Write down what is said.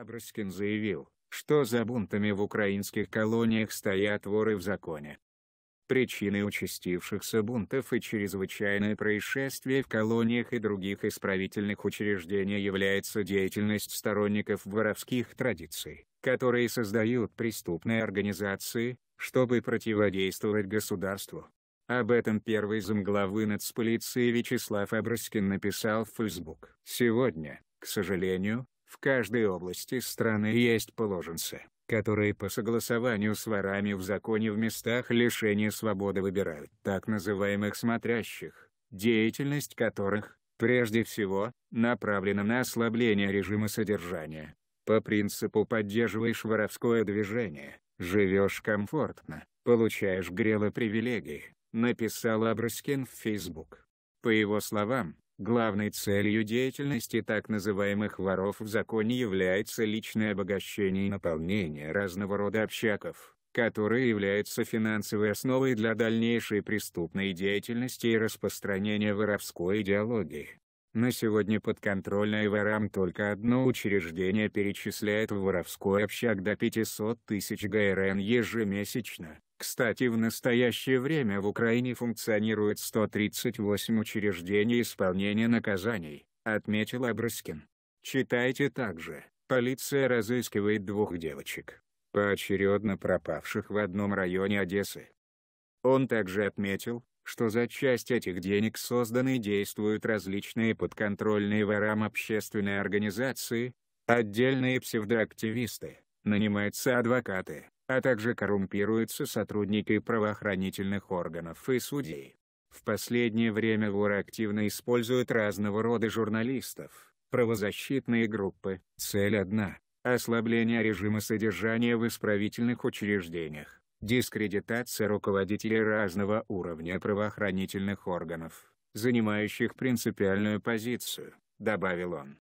Абрыскин заявил, что за бунтами в украинских колониях стоят воры в законе. Причины участившихся бунтов и чрезвычайные происшествия в колониях и других исправительных учреждениях является деятельность сторонников воровских традиций, которые создают преступные организации, чтобы противодействовать государству. Об этом первый замглавы нацполиции Вячеслав Абраскин написал в Facebook. Сегодня, к сожалению, в каждой области страны есть положенцы, которые по согласованию с ворами в законе в местах лишения свободы выбирают так называемых «смотрящих», деятельность которых, прежде всего, направлена на ослабление режима содержания. По принципу поддерживаешь воровское движение, живешь комфортно, получаешь грело привилегии, написал Абраскин в Facebook. По его словам, Главной целью деятельности так называемых воров в законе является личное обогащение и наполнение разного рода общаков, которые являются финансовой основой для дальнейшей преступной деятельности и распространения воровской идеологии. На сегодня подконтрольное ворам только одно учреждение перечисляет в воровской общак до 500 тысяч ГРН ежемесячно. Кстати, в настоящее время в Украине функционирует 138 учреждений исполнения наказаний, отметил Абрыскин. Читайте также. Полиция разыскивает двух девочек, поочередно пропавших в одном районе Одессы. Он также отметил, что за часть этих денег созданы и действуют различные подконтрольные ворам общественные организации, отдельные псевдоактивисты, нанимаются адвокаты, а также коррумпируются сотрудники правоохранительных органов и судей. В последнее время вор активно используют разного рода журналистов, правозащитные группы. Цель одна – ослабление режима содержания в исправительных учреждениях, дискредитация руководителей разного уровня правоохранительных органов, занимающих принципиальную позицию, добавил он.